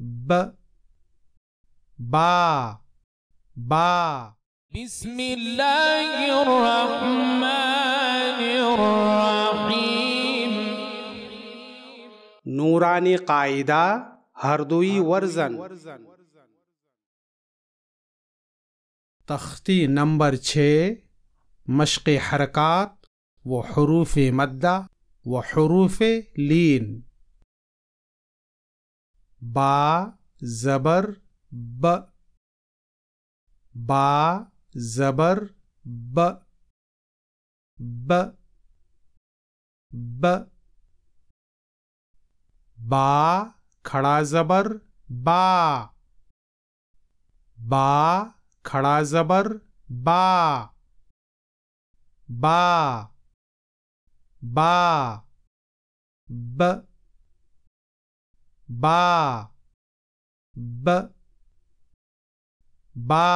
ب با با بسم الله الرحمن الرحيم نوراني قاعده هردوي ورزن تختی نمبر چھ مشق حرکات و حروف مدہ و حروف لین बा जबर ब बा जबर ब ब ब बा खड़ा जबर बा बा खड़ा जबर बा बा बा ब ba b ba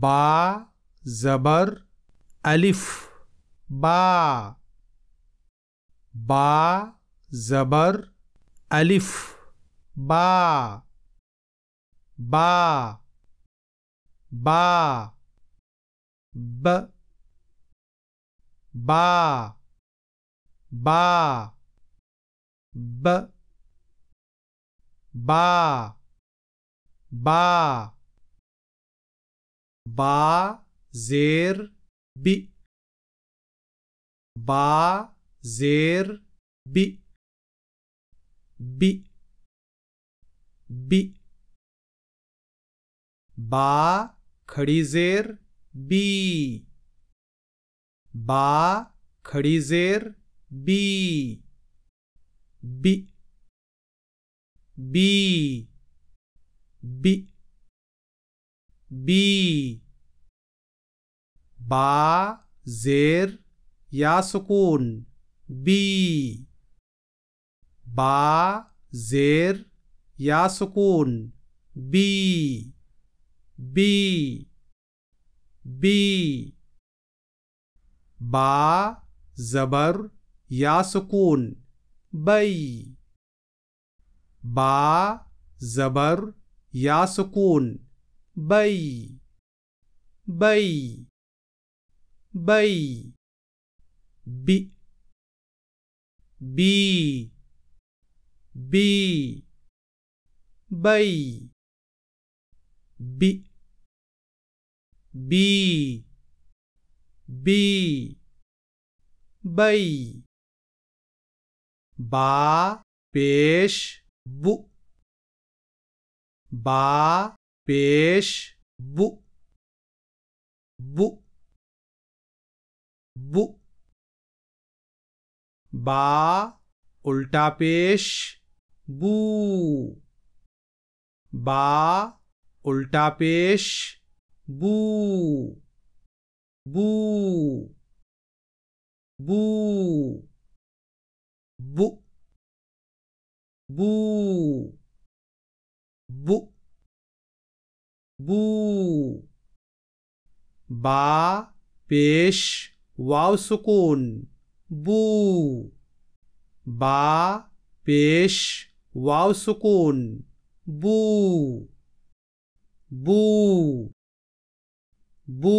ba zabar alif ba ba zabar alif ba ba ba b ba ba b ba ba ba zer bi ba zer bi bi bi ba khadi zer bi ba khadi zer bi B B B B बा जेर या सुकून बी बा जेर या सुकून B B B बा जबर या सुकून بي با زبر يا سكون بي بي بي بي بي بي بي بي بي بي بي बा पेश बु बा पेश बु बु बु बा उल्टा पेश बू बा उल्टा पेश बू बू बू bu bu bu bu बा पेश वाव सुकून बू बा पेश वाव सुकून बू बू बू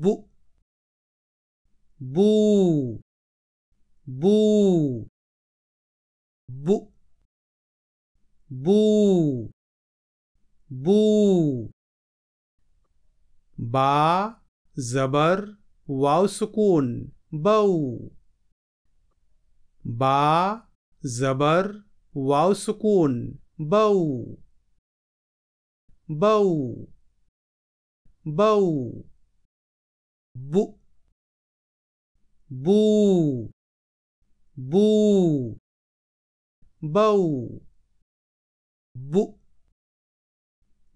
बू बू boo boo boo boo ba जबर वाव बऊ बा जबर वाव बऊ बऊ बऊ बु बू boo bow boo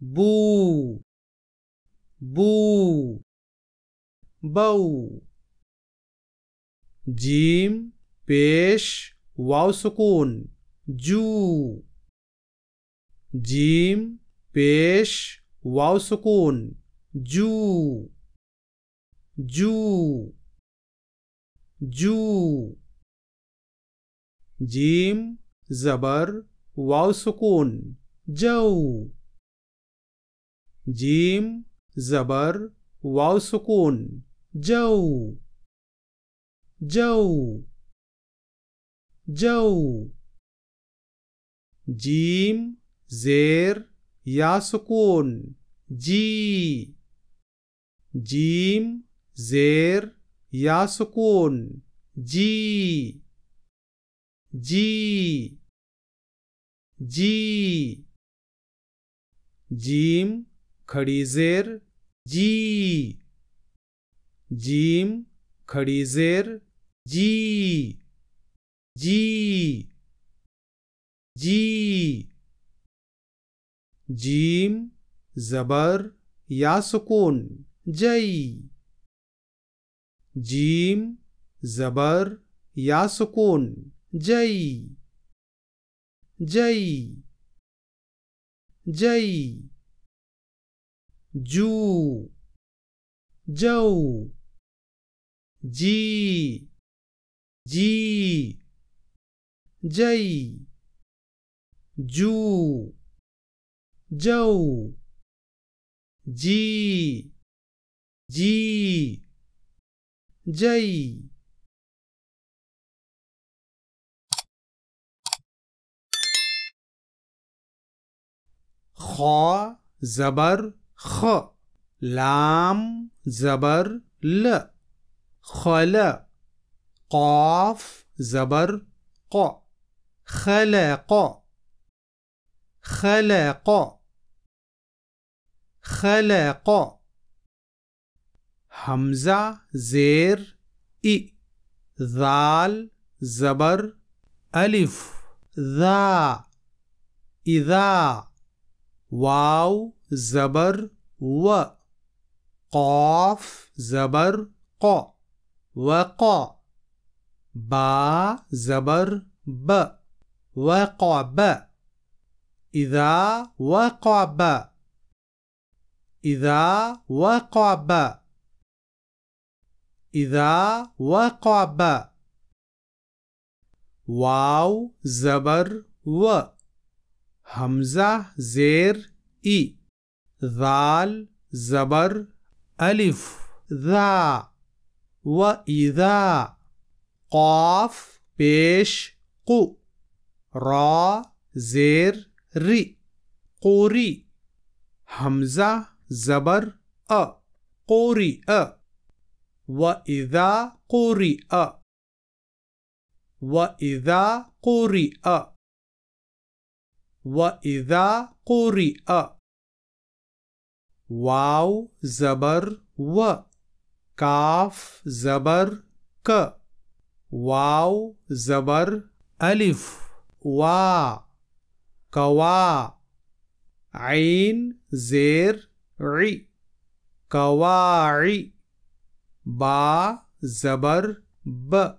boo boo bow जीम पेश वाव सुकून जू जीम पेश वाव सुकून जू जू जू जीम जबर वाव सुकून जऊ जीम जबर वाव सुकून जऊ जऊ जऊ जीम जेर या सुकून जी जीम जेर या सुकून जी जी जी जीम खड़ीजेर जी जीम खड़ीजेर जी जी जी जीम जबर या सुकून जई जीम जबर या सुकून जई जई जई जू जऊ जी जी जई जू जऊ जी जी जई خ زبر خ لام زبر ل خلا قاف زبر ق خلق خلق خلق همزة زير إي ذال زبر ألف ذا إذا واو زبر و قاف زبر ق وقع با زبر ب ب إذا ب إذا ب إذا ب واو زبر و همزة زير إي ذال زبر ألف ذا وإذا قاف بيش قو را زير ري قوري همزة زبر أ قوري أ وإذا قوري أ وإذا قوري أ وإذا قرئ واو زبر و كاف زبر ك واو زبر ألف وا كوا عين زير عي كواعي با زبر ب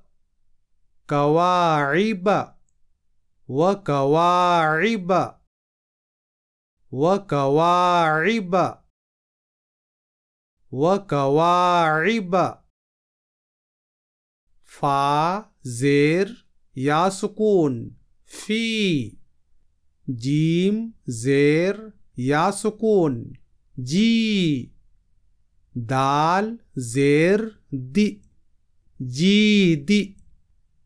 كواعب وكواعب وكواعب وكواعب فا زير يا سكون في جيم زير يا سكون جي دال زير دي جي دي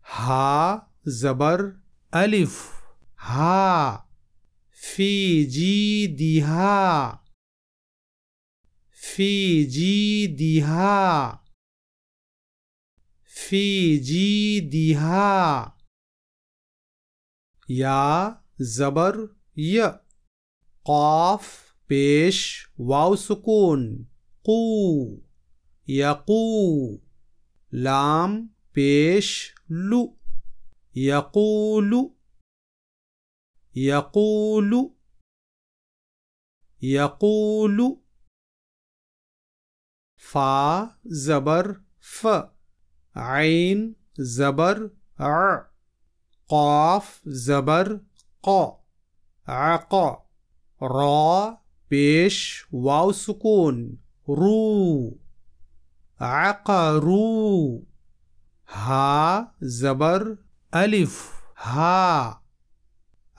ها زبر ألف ها في جيدها في جيدها في جيدها يا زبر ي قاف بيش واو سكون قو يقو لام بيش لو يقول يقول يقول فا زبر ف عين زبر ع قاف زبر ق عق را بيش واو سكون رو عقرو ها زبر ألف ها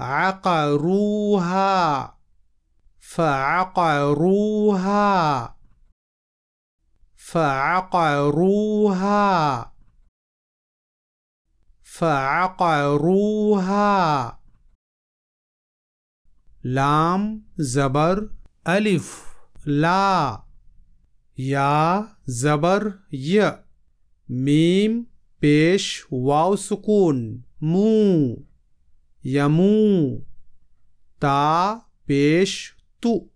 عقروها فعقروها فعقروها فعقروها لام زبر ألف لا يا زبر ي ميم بيش واو سكون مو يمو تا بيش تو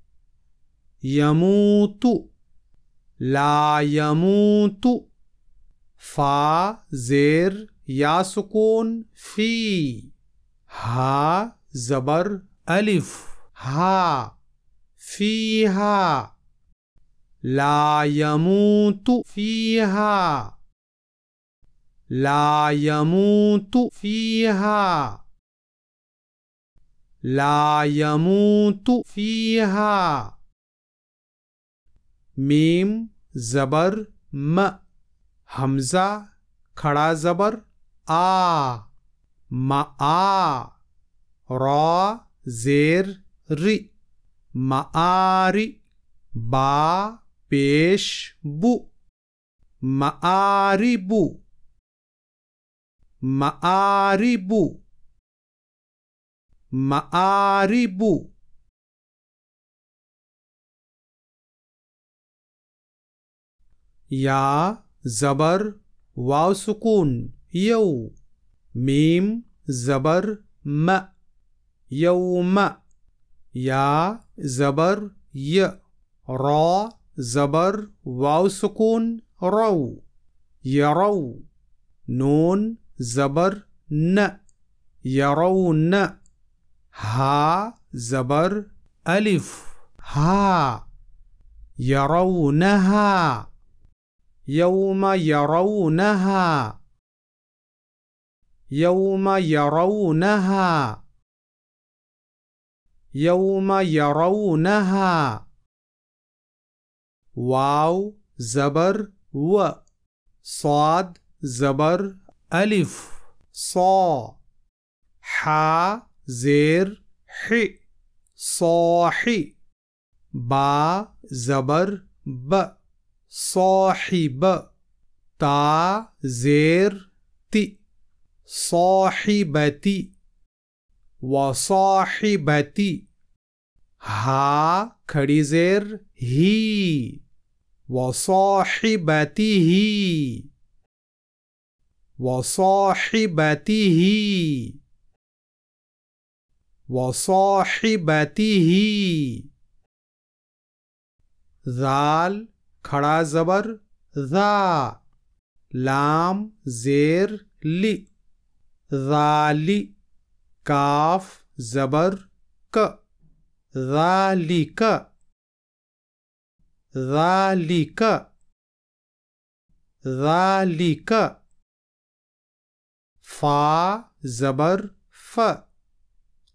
يموت لا يموت فا زير يا سكون في ها زبر ألف ها فيها لا يموت فيها لا يموت فيها لا يموت فيها ميم زبر م همزة خڑا زبر آ ما آ را زیر ری معاری با پیش بو معاری بو مآرب مآرب يا زبر واو سكون يو ميم زبر م يوم يا زبر ي را زبر واو سكون رو يرو نون زبر ن يرون ها زبر ألف ها يرونها يوم يرونها يوم يرونها يوم يرونها واو زبر و صاد زبر ألف ص ح زير ح صاحي با زبر ب صاحب تا زير ت صاحبتي وصاحبتي ها خڑی زیر ہی وصاحبتي هي وصاحبته وصاحبته ذال کھڑا زبر ذا لام زیر لی ذالی کاف زبر ك ذالك ذالك, ذالك فا زبر ف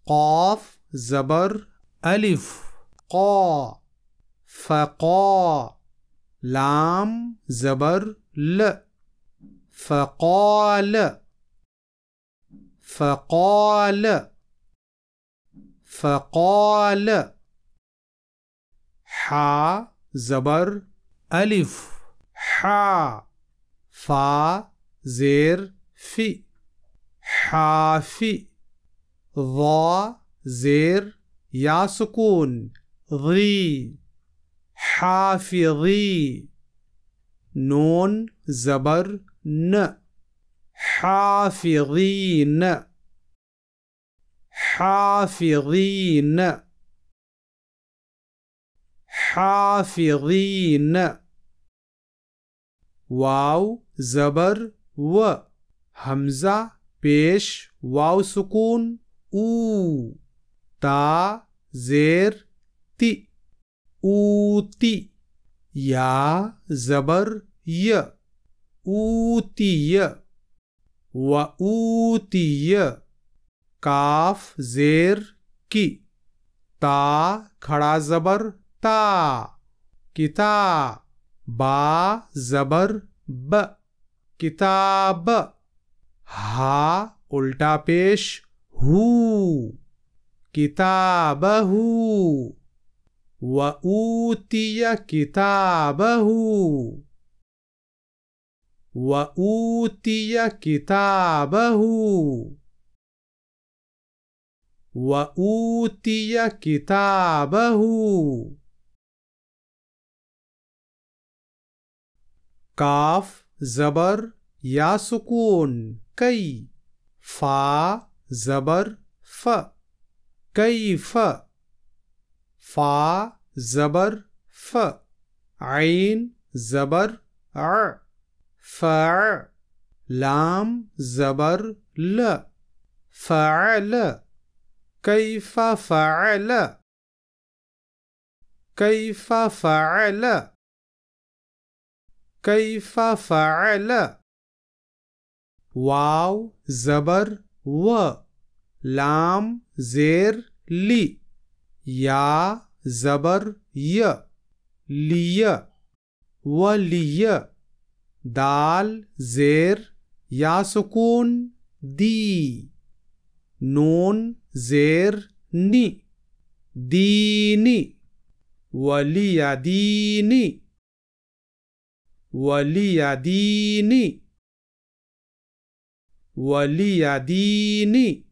قاف زبر ألف قا فقا لام زبر ل فقال فقال فقال حا زبر ألف حا فا زير في حافي ضا زير يا سكون ضي حافظي نون زبر ن حافظين حافظين حافظين واو زبر و همزة پیش واو سکون او تا زیر تی اوتی یا زبر ی اوتی و اوتی کاف زیر کی تا کھڑا زبر تا کتا با زبر ب کتاب हा उल्टा पेश हु किताबहू व किताब हु व किताब हु व किताब किताबहू काफ जबर या सुकून كي فا زبر ف كيف فا زبر ف عين زبر ع فع لام زبر ل فعل كيف فعل كيف فعل كيف فعل वाव ज़बर व लाम ज़ेर ली या ज़बर य लिय व लिय दाल ज़ेर या सुकून दी नून ज़ेर नी दीनी वलिया दीनी वलिया दीनी ولي ديني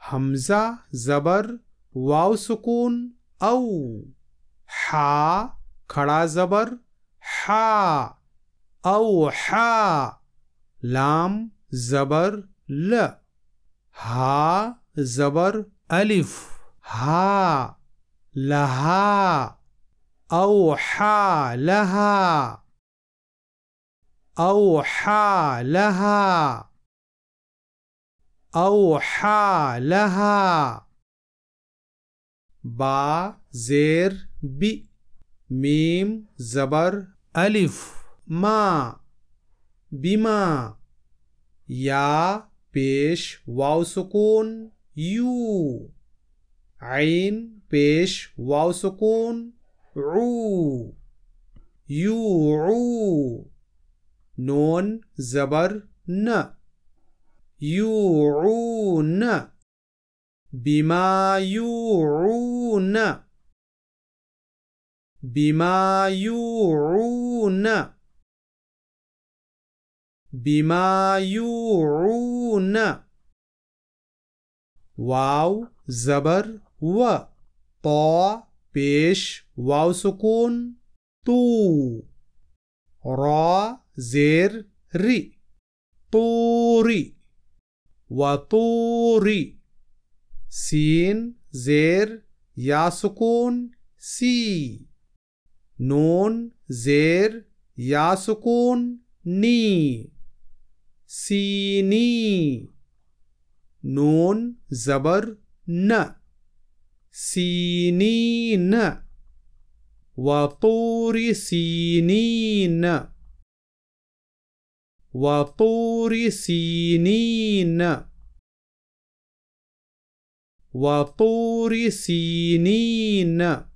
همزة زبر واو سكون أو حا خڑا زبر حا أو حا لام زبر ل ها زبر ألف ها لها أو حا لها أوحى لها أوحى لها با زير ب ميم زبر ألف ما بما يا بيش واو سكون يو عين بيش واو سكون عو يو عو نون زبر ن يوعون بما يوعون بما يوعون بما يوعون واو زبر و طا بيش واو سكون تو را زير ري طوري وطوري سين زير يا سكون سي نون زير يا سكون ني سيني نون زبر ن سينين وطور سينين وطور سينين وطور سينين